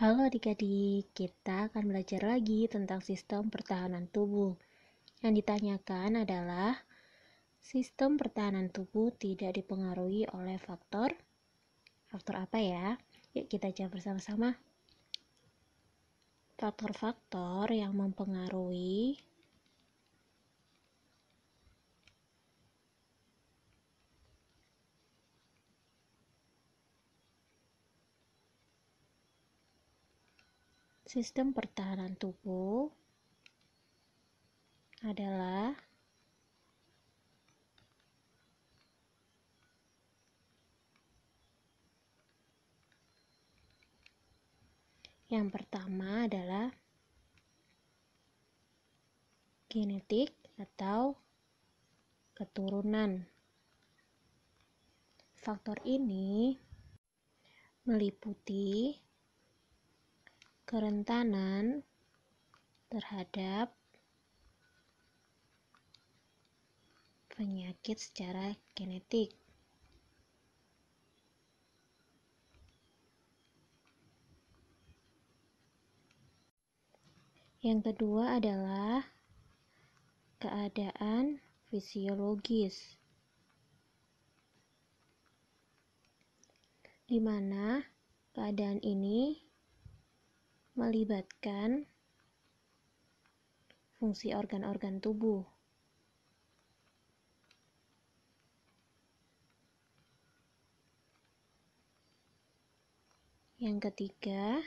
Halo adik-adik, kita akan belajar lagi tentang sistem pertahanan tubuh. Yang ditanyakan adalah, sistem pertahanan tubuh tidak dipengaruhi oleh faktor? Faktor apa ya? Yuk kita jawab bersama-sama. Faktor-faktor yang mempengaruhi Sistem pertahanan tubuh adalah Yang pertama adalah genetik atau keturunan. Faktor ini meliputi kerentanan terhadap penyakit secara genetik. Yang kedua adalah keadaan fisiologis. Di mana keadaan ini melibatkan fungsi organ-organ tubuh. Yang ketiga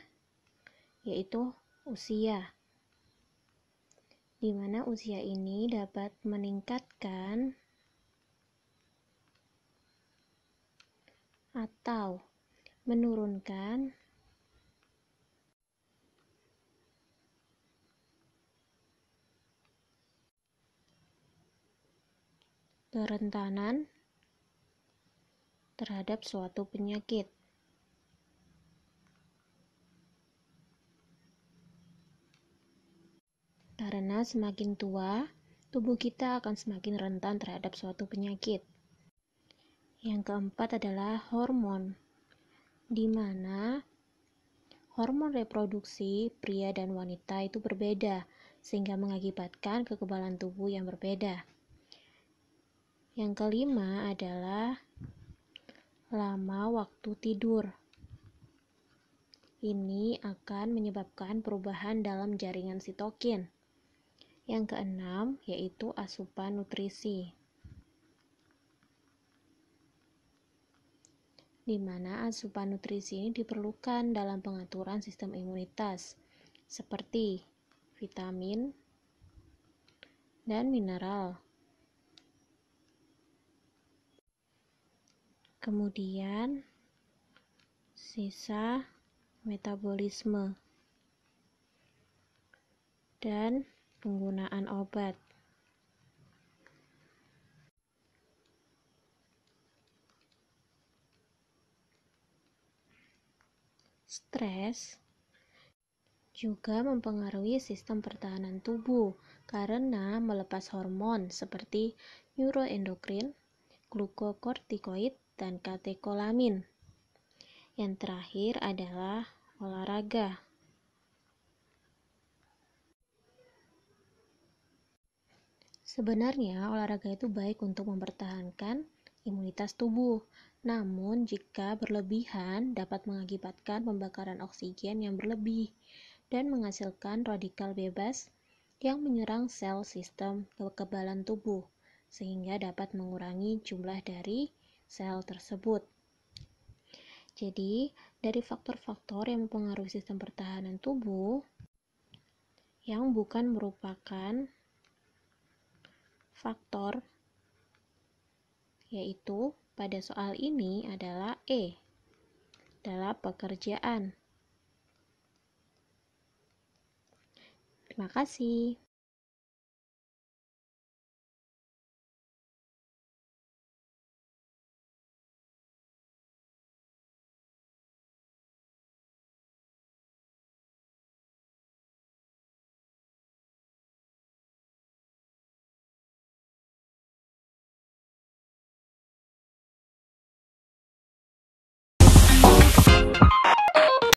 yaitu usia. Di mana usia ini dapat meningkatkan atau menurunkan kerentanan terhadap suatu penyakit. Karena semakin tua, tubuh kita akan semakin rentan terhadap suatu penyakit. Yang keempat adalah hormon, di mana hormon reproduksi pria dan wanita itu berbeda, sehingga mengakibatkan kekebalan tubuh yang berbeda. Yang kelima adalah lama waktu tidur. Ini akan menyebabkan perubahan dalam jaringan sitokin. Yang keenam yaitu asupan nutrisi. Di mana asupan nutrisi ini diperlukan dalam pengaturan sistem imunitas seperti vitamin dan mineral. kemudian sisa metabolisme dan penggunaan obat. Stres juga mempengaruhi sistem pertahanan tubuh karena melepas hormon seperti neuroendokrin, glukokortikoid, dan katekolamin. Yang terakhir adalah olahraga. Sebenarnya, olahraga itu baik untuk mempertahankan imunitas tubuh. Namun, jika berlebihan dapat mengakibatkan pembakaran oksigen yang berlebih dan menghasilkan radikal bebas yang menyerang sel sistem kekebalan tubuh, sehingga dapat mengurangi jumlah dari sel tersebut. Jadi, dari faktor-faktor yang mempengaruhi sistem pertahanan tubuh yang bukan merupakan faktor yaitu pada soal ini adalah E adalah pekerjaan. Terima kasih.